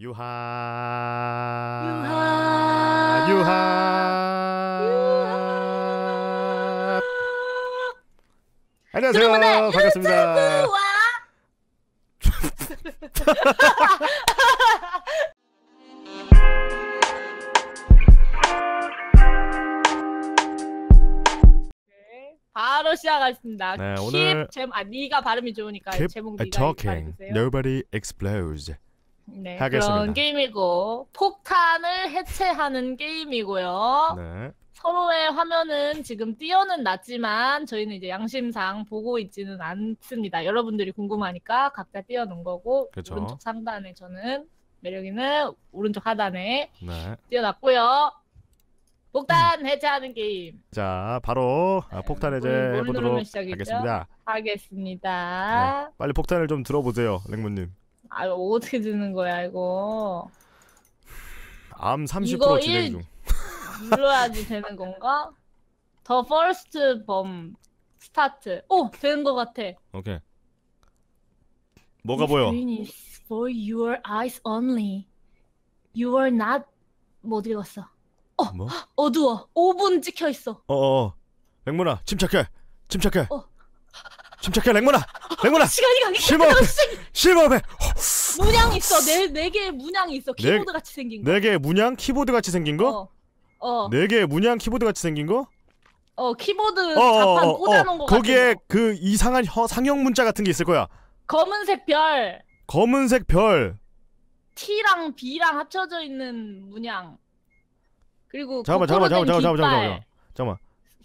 유하 유하 유하, 유하. 안녕하세요 반갑습니다 바로 시작하겠습니다. 네, 오늘 아, 킵, 제, 아, 네가 발음이 좋으니까 제목 네가 발음이세요. Nobody explodes. 네, 하겠습니다. 그런 게임이고 폭탄을 해체하는 게임이고요. 네. 서로의 화면은 지금 띄어는 났지만 저희는 이제 양심상 보고 있지는 않습니다. 여러분들이 궁금하니까 각자 띄어놓은 거고 그쵸. 오른쪽 상단에 저는 매력이는 오른쪽 하단에 네. 띄어놨고요. 폭탄 해체하는 게임. 자, 바로 아, 네, 폭탄 해제 해보도록 하겠습니다. 하겠습니다. 네, 빨리 폭탄을 좀 들어보세요, 랭무님. 아 이거 어떻게 드는 거야 이거? 암 30% 진행 일... 중. 눌러야지 되는 건가? 더 퍼스트 범 스타트. 오 되는 거 같아. 오케이. 뭐가 보여? for your eyes only. You are not 못 뭐 읽었어. 어 뭐? 어두워. 5분 찍혀 있어. 어어. 어, 어. 랭문아 침착해. 침착해. 어. 침착해 랭문아. 랭문아. 시간이 가기 싫어. 실버 실버 문양 있어. 네 네개 문양이 있어. 네, 네 네 키보드 네, 같이 생긴 거. 네개 문양 키보드 같이 생긴 거? 어. 어. 네개 문양 키보드 같이 생긴 거? 어 키보드 어, 어, 어 자판 어. 꽂아놓은 어, 거 거기에 거. 그 이상한 혀, 상형 문자 같은 게 있을 거야. 검은색 별. 검은색 별. T랑 B랑 합쳐져 있는 문양. 그리고 잠깐만 잠깐만 잠깐만 잠깐만 잠깐만 잠깐만.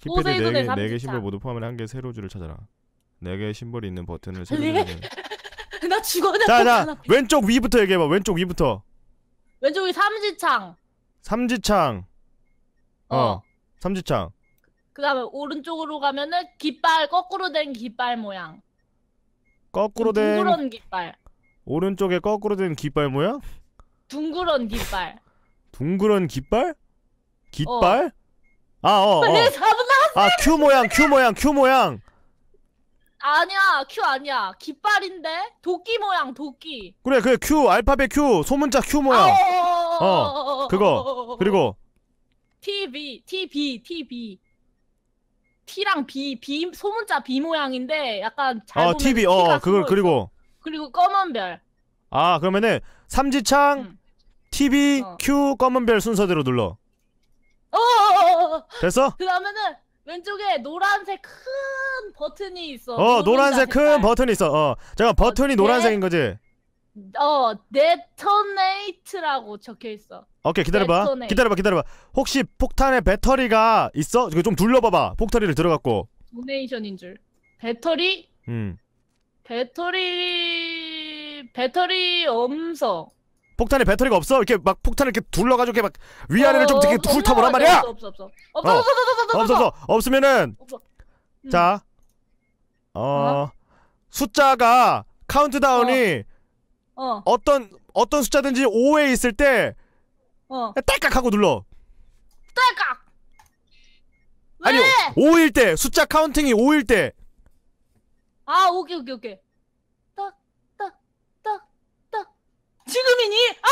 키패드 4개, 4개 심볼 모두 포함한 한개 세로 줄을 찾아라. 4개의 심볼이 있는 버튼을 세로 줄을 나 죽어 나 자, 자 왼쪽 위부터 얘기해봐 왼쪽 위부터 왼쪽 위 삼지창 삼지창 어, 어. 삼지창 그 다음에 오른쪽으로 가면은 깃발 거꾸로 된 깃발 모양 거꾸로 된 둥그런 깃발 오른쪽에 거꾸로 된 깃발 모양? 둥그런 깃발 둥그런 깃발? 깃발? 어. 아, 어, 어. 아, 큐 모양, 큐 모양, 큐 모양. 아니야 Q 아니야 깃발인데 도끼 모양 도끼 그래 그 Q 알파벳 Q 소문자 Q 모양 어 그거 그리고 T B T B T B T랑 B B 소문자 B 모양인데 약간 어, 잘 어, 보면 TV, 어 그걸 그리고 그리고 검은 별. 아 그러면은 삼지창 응. 음. TV 어. Q 검은 별 순서대로 눌러. 어. 어, 어 됐어? 그러면은 왼쪽에 노란색 큰 버튼이 있어. 어 노란색 큰 버튼이 있어. 어 잠깐 어, 버튼이 어, 노란색인 거지. 어 데토네이트라고 적혀 있어. 오케이 기다려봐. 기다려봐 기다려봐. 혹시 폭탄에 배터리가 있어? 이거 좀 둘러봐봐. 폭탄이를 들어갔고. 도네이션인 줄. 배터리? 음. 배터리 배터리 엄석. 폭탄에 배터리가 없어? 이렇게 막 폭탄을 이렇게 둘러가지고 이렇게 막 위아래를 좀 이렇게 훑어보란 말이야? 없어 없어 없어 없어 어. 없어 없어 없어 없어 없으면은 음. 자 어, 어... 숫자가 카운트다운이 어. 어. 떤 어떤 숫자든지 5에 있을 때 어. 딸깍 하고 눌러 딸깍 아니 5일 때 숫자 카운팅이 5일 때 아 오케이 오케이 오케이 지금이니? 아,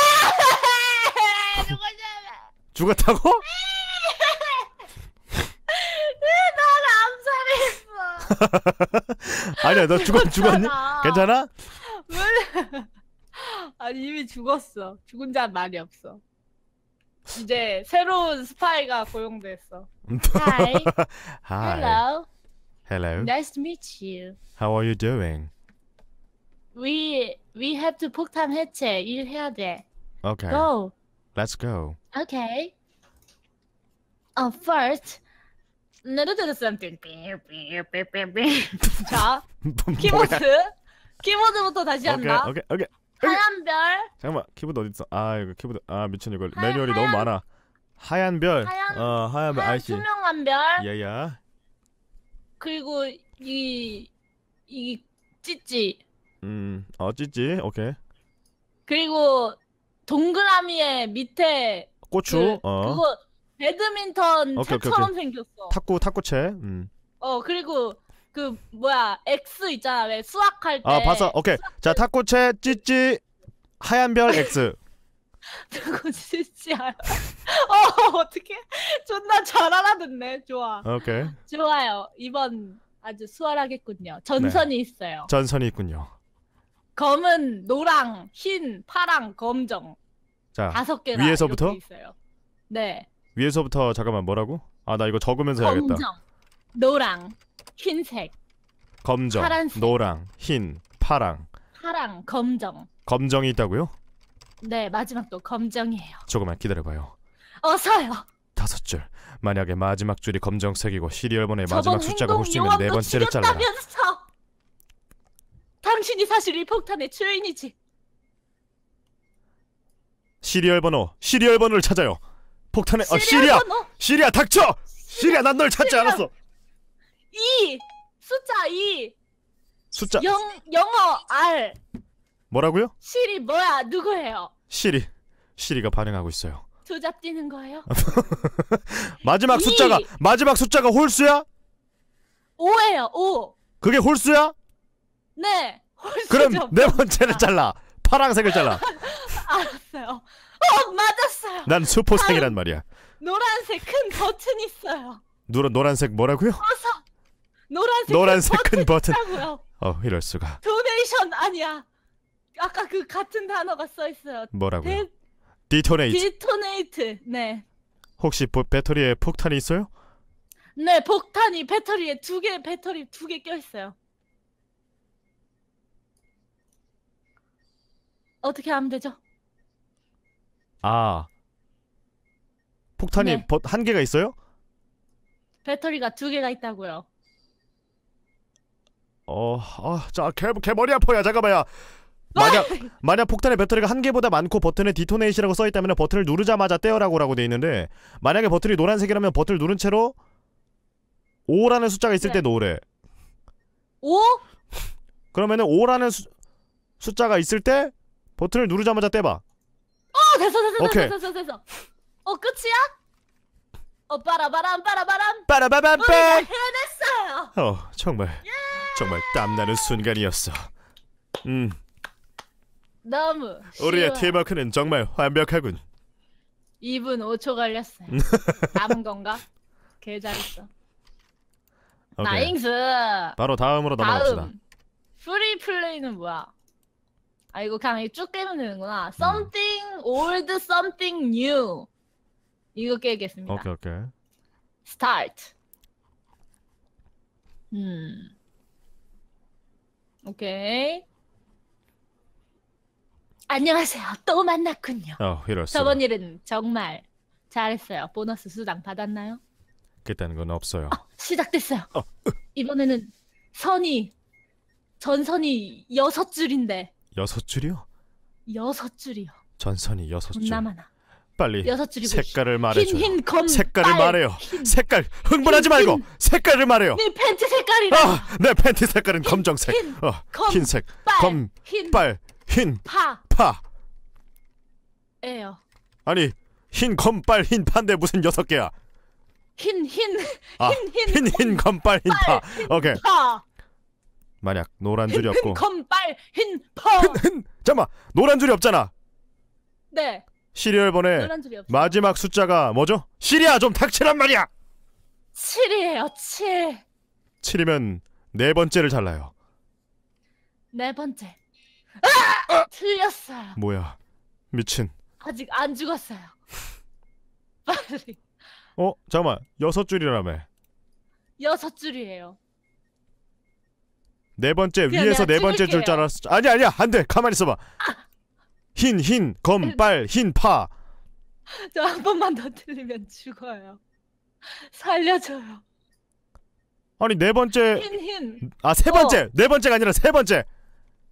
죽었다고왜나 암살했어? 아니야, 너 죽었 죽었니? 괜찮아? 아니 이미 죽었어. 죽은 자 말이 없어. 이제 새로운 스파이가 고용됐어. Hi. Hi. Hello. Hello. Nice to meet you. How are you doing? We We have to 폭탄 해체 일 해야 돼. Okay. Go. Let's go. Okay. Uh, first. 자, 키보드. 키보드부터 다시 한다. 오케이, 오케이, 오케이. 하얀 별. 잠깐만, 키보드 어디 있어? 아, 이거 키보드. 아, 미친 이거 매뉴얼이 하얀, 너무 많아. 하얀 별. 하얀, 어, 하얀 별. 하얀 투명한 별. 예야. 그리고 이 이 찌찌. 음, 아 찌찌, 오케이. 그리고 동그라미에 밑에 고추, 그, 어. 그거 배드민턴 오케이, 오케이, 채처럼 생겼어. 탁구, 탁구채. 음. 어 그리고 그 뭐야 X 있잖아 왜 수학할 아, 때. 아 봤어, 오케이. 자 탁구채, 찌찌, 하얀 별 X. 탁구 진짜 알아. 어 어떻게? 존나 잘 알아듣네. 좋아. 오케이. 좋아요. 이번 아주 수월하겠군요. 전선이 네. 있어요. 전선이 있군요. 검은, 노랑, 흰, 파랑, 검정. 자, 다섯 개 위에서부터? 있어요. 네. 위에서부터 잠깐만 뭐라고? 아 나 이거 적으면서 검정, 해야겠다. 노랑, 흰색. 검정, 파란색, 노랑, 흰, 파랑. 파랑, 검정. 검정이 있다고요? 네, 마지막도 검정이에요. 조금만 기다려봐요. 어서요. 다섯 줄. 만약에 마지막 줄이 검정색이고 시리얼번의 마지막 숫자가 홀수면 네 번째를 잘라 당신이 사실 이 폭탄의 주인이지. 시리얼 번호, 시리얼 번호를 찾아요. 폭탄의 시리얼 어, 아, 시리아, 번호? 시리아 닥쳐. 시리아 난널 찾지 시리얼. 않았어. 2 숫자 2 숫자 영 영어 R 뭐라고요? 시리 뭐야 누구예요? 시리 시리가 반응하고 있어요. 두잡 뛰는 거예요? 마지막 이. 숫자가 마지막 숫자가 홀수야? 5예요 5. 그게 홀수야? 그럼 네 번째를 잘라. 파란색을 잘라. 알았어요. 어 맞았어요. 난 수포색이란 말이야. 노란색 큰 버튼 있어요. 누 노란색 뭐라고요? 어서. 노란색, 노란색 큰 버튼. 있다고요. 어 이럴 수가. 도네이션 아니야. 아까 그 같은 단어가 써 있어요. 뭐라고요? 데... 디토네이트. 디토네이트. 네. 혹시 보, 배터리에 폭탄이 있어요? 네, 폭탄이 배터리에 두개 배터리 두 개 껴 있어요. 어떻게 하면 되죠? 아 폭탄이 네. 벗- 한 개가 있어요? 배터리가 두 개가 있다고요. 어아자 개, 개 머리 아파야 잠깐만요 만약 만약 폭탄의 배터리가 한 개보다 많고 버튼에 디토네이시라고 써있다면 버튼을 누르자마자 떼어라고라고 돼 있는데 만약에 버튼이 노란색이라면 버튼을 누른 채로 5라는 숫자가 있을 네. 때노래 5? 그러면은 5라는 수, 숫자가 있을 때 버튼을 누르자마자 떼봐. 어 됐어 됐어 오케이. 됐어 됐어 됐어. 어 끝이야? 어 빠라바람 빠라바람. 빠라바밤빠. 우리가 해냈어요. 어 정말 예! 정말 땀나는 순간이었어. 음 너무 우리의 팀워크는 정말 완벽하군. 2분 5초 걸렸어요. 남은 건가? 개 잘했어. 나잉스. 바로 다음으로 넘어갑시다. 다음. 프리 플레이는 뭐야? 아 이거 그냥 쭉 깨면 되는구나. 음. Something old, something new. 이거 깨겠습니다. 오케이 오케이. Start. 음. 오케이. 안녕하세요. 또 만났군요. 어, 이럴 수. 저번 일은 정말 잘했어요. 보너스 수당 받았나요? 그는건 없어요. 아, 시작됐어요. 어. 이번에는 선이 전선이 여섯 줄인데 여섯 줄이요? 여섯 줄이요. 전선이 여섯 줄. 남아나. 빨리 여섯 줄이고 색깔을 말해줘. 흰흰 검. 색깔을 빨, 말해요. 흰. 색깔 흥분하지 흰, 말고 흰. 색깔을 말해요. 네 팬티 색깔이라. 아, 내 팬티 색깔은 검정색. 어, 검, 흰색. 빨, 검. 흰. 빨. 흰. 파. 파. 에요. 아니 흰 검 빨 흰 판데 무슨 여섯 개야? 흰 흰 흰흰흰흰 아, 검빨 흰 파. 오케이. 파. 만약 노란 줄이 흰, 없고 컴빨 흰펄 흰, 잠깐 노란 줄이 없잖아 네 시리얼 번에 마지막 숫자가 뭐죠? 시리야 좀 닥치란 말이야 7이에요 7 7이면 네 번째를 잘라요 네 번째 아! 아! 어! 틀렸어요 뭐야 미친 아직 안 죽었어요 빨리 어 잠깐만 여섯 줄이라며 여섯 줄이에요 네 번째 위에서 네 번째 줄 줄 알았어. 아니 아니야 안 돼. 가만히 있어봐. 흰 흰검빨흰 아. 그- 파. 저 한 번만 더 틀리면 죽어요. 살려줘요. 아니 네 번째. 흰 흰. 아세 어. 번째 어. 네 번째가 아니라 세 번째.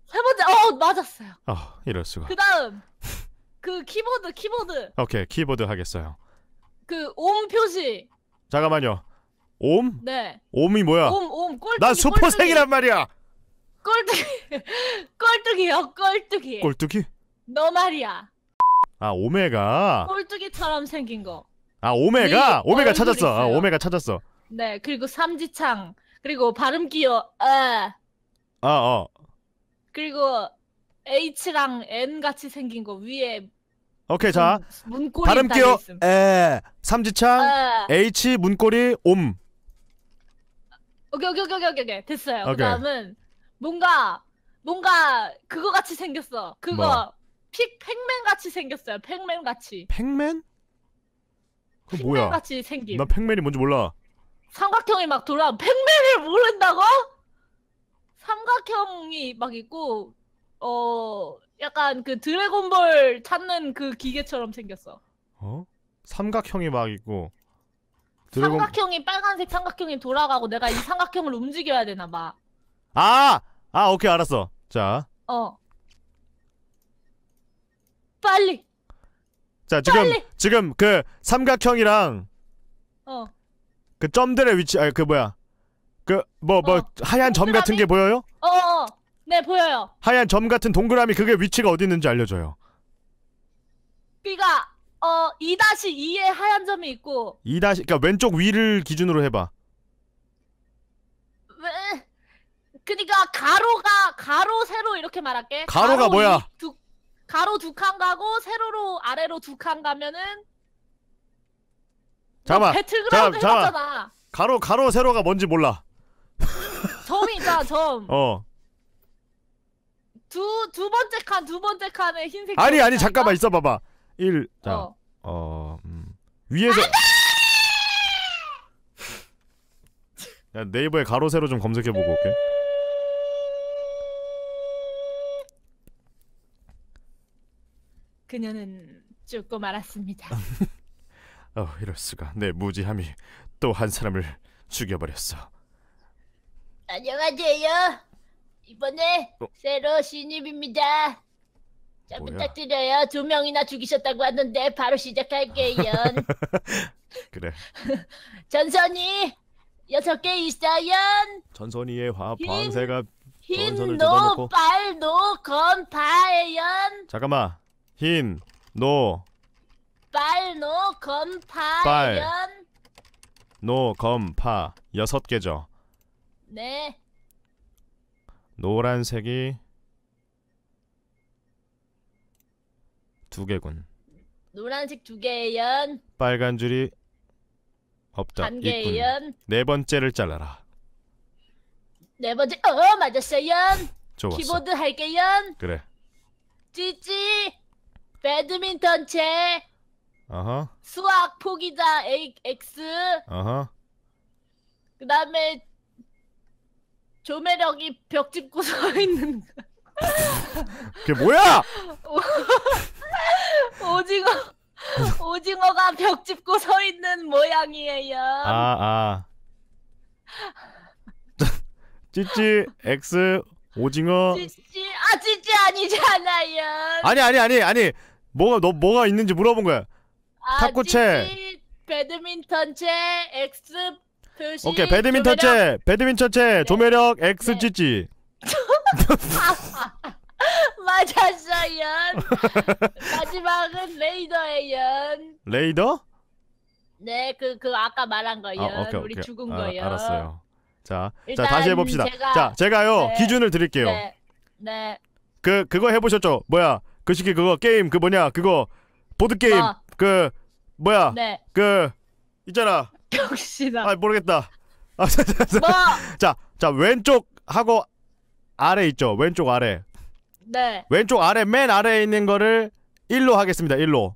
세 번째 어 맞았어요. 아 이럴 수가. 그다음 그 키보드 키보드. 오케이 키보드 하겠어요. 그 옴 표시. 잠깐만요. 옴? 네. 옴이 뭐야? 옴, 옴, 꼴난수퍼생이란 말이야! 꼴뚜기 꼴뚜기요 꼴뚜기 꼴뚜기? 너 말이야 아 오메가 꼴뚜기처럼 생긴 거아 오메가? 네, 오메가 찾았어 아, 오메가 찾았어 네 그리고 삼지창 그리고 발음 기어 아어 아, 어. 그리고 H랑 N 같이 생긴 거 위에 오케이 자 문꼬리 발음 끼어 에 삼지창 에. 어. H 문꼬리 옴 오케이 오케이 오케이 오케이, 오케이. 됐어요 오케이. 그다음은 뭔가 뭔가 그거 같이 생겼어. 그거 뭐? 픽 팩맨 같이 생겼어요. 팩맨 같이. 팩맨? 그 뭐야? 팩맨 같이 생김. 나 팩맨이 뭔지 몰라. 삼각형이 막 돌아. 팩맨을 모른다고? 삼각형이 막 있고 어 약간 그 드래곤볼 찾는 그 기계처럼 생겼어. 어? 삼각형이 막 있고. 드래곤... 삼각형이 빨간색 삼각형이 돌아가고 내가 이 삼각형을 움직여야 되나 봐. 아! 아 오케이 알았어 자 어. 빨리. 자 지금 빨리! 지금 그 삼각형이랑 어. 그 점들의 위치 아그 뭐야 그 뭐뭐 뭐 어. 하얀 점 같은 게 보여요? 어, 어, 어. 네 보여요. 하얀 점 같은 동그라미 그게 위치가 어디 있는지 알려줘요. B가 어 2-2에 하얀 점이 있고 2다그니까 왼쪽 위를 기준으로 해봐. 왜? 그니까 가로가 가로 세로 이렇게 말할게. 가로가 가로 뭐야? 두, 가로 두 칸 가고 세로로 아래로 두 칸 가면은 잠깐 배틀그라운드 잠- 해봤잖아. 가로 가로 세로가 뭔지 몰라. 점이 있 점. 어. 두 두 번째 칸 두 번째 칸에 흰색. 아니 아니 있다니 잠깐만 있어 봐봐. 1 자. 어. 어. 음. 위에서 야, 네이버에 가로 세로 좀 검색해 보고 올게. 그녀는 죽고 말았습니다. 어, 이럴 수가. 내 무지함이 또 한 사람을 죽여버렸어. 안녕하세요. 이번에 어? 새로 신입입니다. 잘 뭐야? 부탁드려요. 두 명이나 죽이셨다고 하는데 바로 시작할게요. 그래. 전선이 여섯 개 있어요. 전선이의 화 방세가 전선을 노, 빨노 건파예요. 잠깐만. 흰, 노. 빨, 노, 검, 파, 빨. 연. 노, 검, 파. 여섯 개죠. 네. 노란색이 두 개군. 노란색 두 개의 연. 빨간 줄이 없다. 한 개의 있군. 연. 네 번째를 잘라라. 네 번째 어 맞았어 연. 좋았어. 키보드 할게 연. 그래. 찌찌. 배드민턴 채 어허. 수학 포기자 A, X 어허. 그 다음에 조매력이 벽 짚고 서 있는 그게 뭐야? 오징어 오징어가 벽 짚고 서 있는 모양이에요. 아 아. 찌찌 X 오징어. 찌찌 아 찌찌 아니잖아요. 아니 아니 아니 아니 뭐가 너 뭐가 있는지 물어본 거야. 아, 탁구채. 배드민턴채 X 표시. 오케이 배드민턴채 배드민턴채 네. 조매력 X 네. 찌찌. 맞았어요. 마지막은 레이더예요. 레이더? 네, 그, 그 아까 말한 거요. 아, 오케이, 오케이. 죽은 아, 거요. 알았어요. 자, 자 다시 해봅시다. 제가, 자, 제가요 네, 기준을 드릴게요. 네, 네. 그 그거 해보셨죠? 뭐야? 그 시기 그거 게임 그 뭐냐 그거 보드 게임 아. 그 뭐야 네. 그 있잖아. 역시나. 아 모르겠다. 아, 자, 자, 뭐? 왼쪽 하고 아래 있죠. 왼쪽 아래. 네. 왼쪽 아래 맨 아래에 있는 거를 1로 하겠습니다. 1로.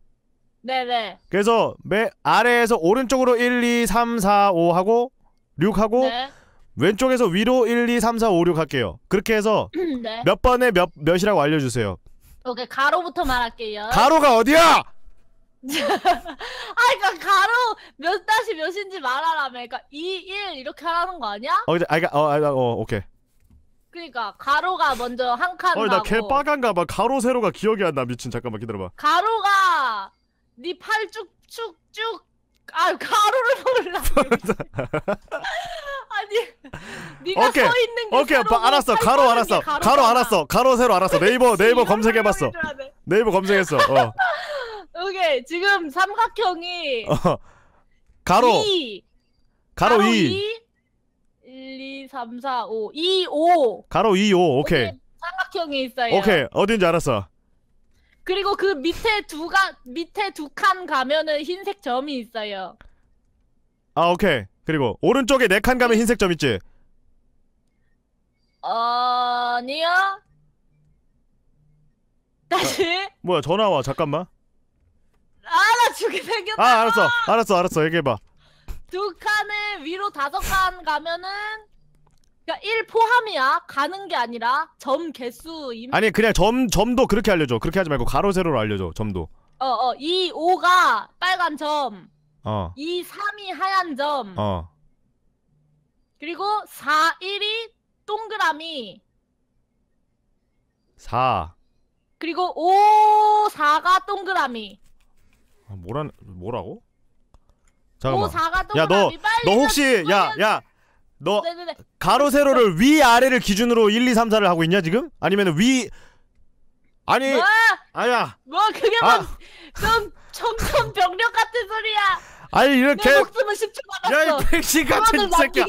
네네. 그래서 맨 아래에서 오른쪽으로 1, 2, 3, 4, 5 하고 6 하고 네. 왼쪽에서 위로 1, 2, 3, 4, 5, 6 할게요. 그렇게 해서 네. 몇 번에 몇 몇이라고 알려주세요. 오케이 가로부터 말할게요. 가로가 어디야? 아, 그니까 가로 몇 다시 몇인지 말하라며. 그니까 2, 1 이렇게 하라는 거 아니야? 어, 이제 아이가 그러니까, 어, 아 어, 오케이. 그니까 가로가 먼저 한 칸. 어, 나개 빨간가 봐. 가로 세로가 기억이 안 나. 미친 잠깐만 기다려봐. 가로가 네 팔 쭉쭉쭉. 아, 가로를 몰라. 아니 네가 오케이. 서 있는 게 오케이 새로고, 바, 알았어 가로 알았어 가로, 알았어 가로 세로 알았어 네이버 네이버 검색해봤어 네이버 검색했어 어 오케이 지금 삼각형이 어. 가로 이, 가로, 가로 2. 2 1 2 3 4 5 2 5 가로 2 5 오케이 삼각형이 있어요 오케이 어딘지 알았어 그리고 그 밑에 두가 밑에 두 칸 가면은 흰색 점이 있어요 아 오케이 그리고 오른쪽에 네 칸 가면 흰색 점 있지? 어, 아니요. 다시. 뭐야 전화 와 잠깐만. 아 죽게 생겼다. 아 알았어 알았어 알았어 얘기해봐. 두 칸을 위로 다섯 칸 가면은 그니까1 포함이야. 가는 게 아니라 점 개수 임. 아니 그냥 점 점도 그렇게 알려줘. 그렇게 하지 말고 가로 세로로 알려줘 점도. 어어 2, 어. 5가 빨간 점. 어. 2, 3이 하얀 점. 어. 그리고 4, 1이 동그라미. 4. 그리고 5, 4가 동그라미. 아, 뭐라 뭐라고? 잠깐만. 5, 4가 동그라미. 야, 너, 빨리 너 혹시 야, 야. 너 네네네. 가로 세로를 위 아래를 기준으로 1, 2, 3, 4를 하고 있냐 지금? 아니면 위 아니 뭐? 아니야. 뭐 그게 아. 뭐, 좀청천병력 같은 소리야. 아니 이렇게 내 목숨은 10초 야, 백신 같은 새끼야.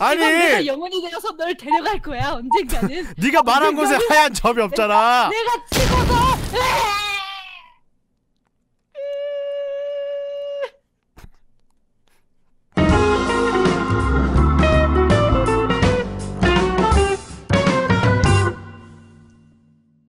아니, 내가 영혼이 되어서 널 데려갈 거야 언젠가는. 네가 말한 곳에 하얀 점이 없잖아. 내가 치고서. 으아!